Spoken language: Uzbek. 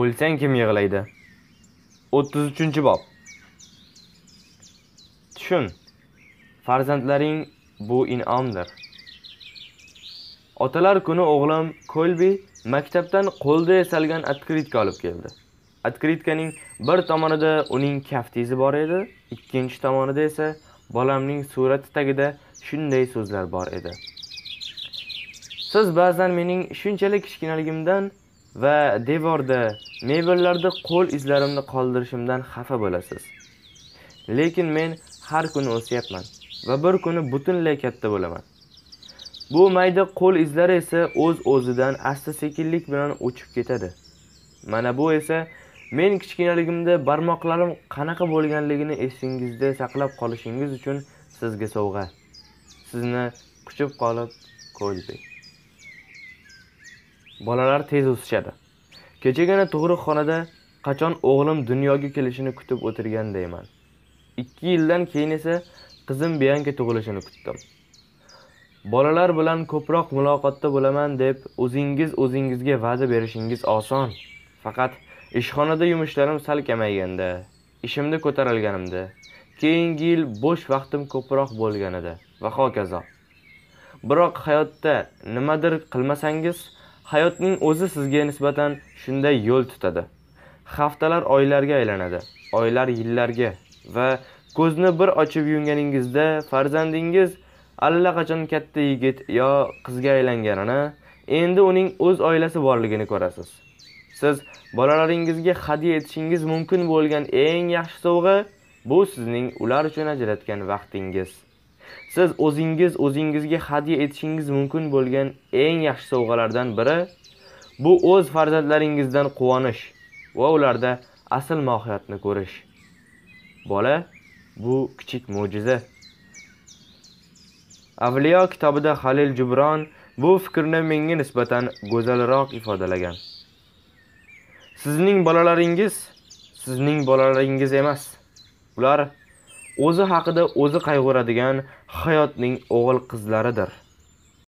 o'lsang kim yig'laydi 33 bob tushun farzandlaring bu in'omdir otalar kuni o'g'lim kolbi maktabdan qo'lda yasalgan otkritka olib keldi otkritkaning bir tomonida uning kaftizi bor edi ikkinchi tomonida esa bolamning surati tagida shunday so'zlar bor edi siz ba'zan mening shunchalik kichkinaligimdan va devorda mebellarda qo'l izlarimni qoldirishimdan xafa bo'lasiz lekin men har kuni o'syapman va bir kuni butunlay katta bo'laman bu mayda qo'l izlari esa o'z uz o'zidan asta sekinlik bilan o'chib ketadi mana bu esa men kichkinaligimda barmoqlarim qanaqa bo'lganligini esingizda saqlab qolishingiz uchun sizga sovg'a sizni quchib qolib ko'lbek bolalar tez o'sishadi kechagina tug'ruqxonada qachon o'g'lim dunyoga kelishini kutib o'tirgandayman ikki yildan keyin esa qizim bianka tug'ilishini kutdim bolalar bilan ko'proq muloqotda bo'laman deb o'zingiz o'zingizga va'da berishingiz oson faqat ishxonada yumushlarim sal kamayganda ishimda ko'tarilganimda keyingi yil bo'sh vaqtim ko'proq bo'lganida va hokazo biroq hayotda nimadir qilmasangiz hayotning o'zi sizga nisbatan shunday yo'l tutadi haftalar oylarga aylanadi oylar yillarga va ko'zni bir ochib yumganingizda farzandingiz allaqachon katta yigit yo qizga aylanganini endi uning o'z oilasi borligini ko'rasiz siz bolalaringizga hadya etishingiz mumkin bo'lgan eng yaxshi sovg'a bu sizning ular uchun ajratgan vaqtingiz siz o'zingiz o'zingizga hadya etishingiz mumkin bo'lgan eng yaxshi sovg'alardan biri bu o'z farzandlaringizdan quvonish va ularda asl mohiyatni ko'rish bola bu kichik mo'jiza avliyo kitobida halil jubron bu fikrni menga nisbatan go'zalroq ifodalagan sizning bolalaringiz sizning bolalaringiz emas ular o'zi haqida o'zi qayg'uradigan hayotning o'g'il qizlaridir